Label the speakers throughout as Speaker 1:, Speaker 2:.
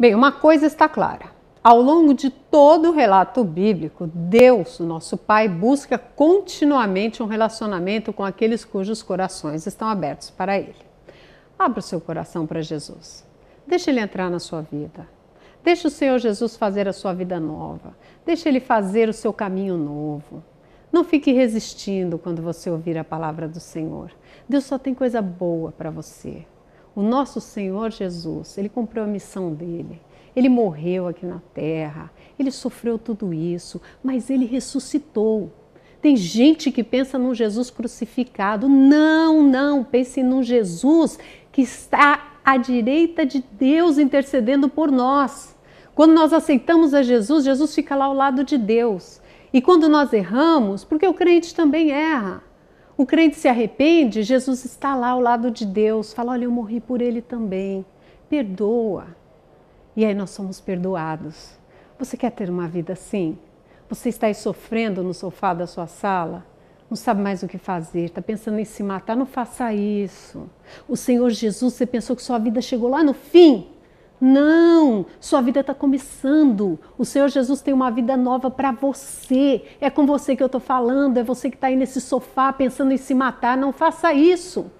Speaker 1: Bem, uma coisa está clara. Ao longo de todo o relato bíblico, Deus, nosso Pai, busca continuamente um relacionamento com aqueles cujos corações estão abertos para Ele. Abra o seu coração para Jesus. Deixe Ele entrar na sua vida. Deixe o Senhor Jesus fazer a sua vida nova. Deixe Ele fazer o seu caminho novo. Não fique resistindo quando você ouvir a palavra do Senhor. Deus só tem coisa boa para você. O nosso Senhor Jesus, ele cumpriu a missão dele. Ele morreu aqui na terra, ele sofreu tudo isso, mas ele ressuscitou. Tem gente que pensa num Jesus crucificado. Não, não, pense num Jesus que está à direita de Deus intercedendo por nós. Quando nós aceitamos a Jesus, Jesus fica lá ao lado de Deus. E quando nós erramos, porque o crente também erra, o crente se arrepende, Jesus está lá ao lado de Deus, fala: Olha, eu morri por ele também, perdoa. E aí nós somos perdoados. Você quer ter uma vida assim? Você está aí sofrendo no sofá da sua sala? Não sabe mais o que fazer, está pensando em se matar? Não faça isso. O Senhor Jesus, você pensou que sua vida chegou lá no fim? Não, sua vida está começando. O Senhor Jesus tem uma vida nova para você. É com você que eu estou falando, é você que está aí nesse sofá pensando em se matar. Não faça isso.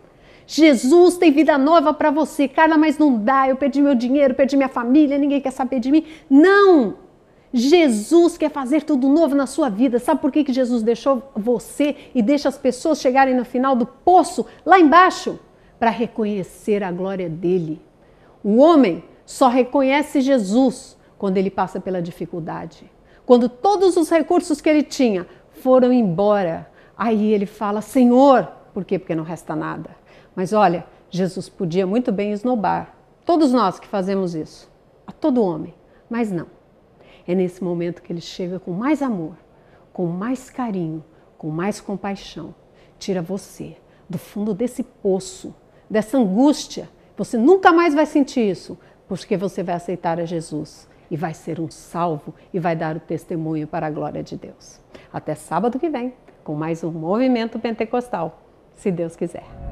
Speaker 1: Jesus tem vida nova para você. Carla, mas não dá, eu perdi meu dinheiro, perdi minha família, ninguém quer saber de mim. Não! Jesus quer fazer tudo novo na sua vida. Sabe por que, que Jesus deixou você e deixa as pessoas chegarem no final do poço, lá embaixo? Para reconhecer a glória dele. O homem só reconhece Jesus quando ele passa pela dificuldade. Quando todos os recursos que ele tinha foram embora, aí ele fala: Senhor, por quê? Porque não resta nada. Mas olha, Jesus podia muito bem esnobar. Todos nós que fazemos isso, a todo homem, mas não. É nesse momento que ele chega com mais amor, com mais carinho, com mais compaixão. Tira você do fundo desse poço, dessa angústia. Você nunca mais vai sentir isso, porque você vai aceitar a Jesus e vai ser um salvo e vai dar o testemunho para a glória de Deus. Até sábado que vem, com mais um Movimento Pentecostal, se Deus quiser.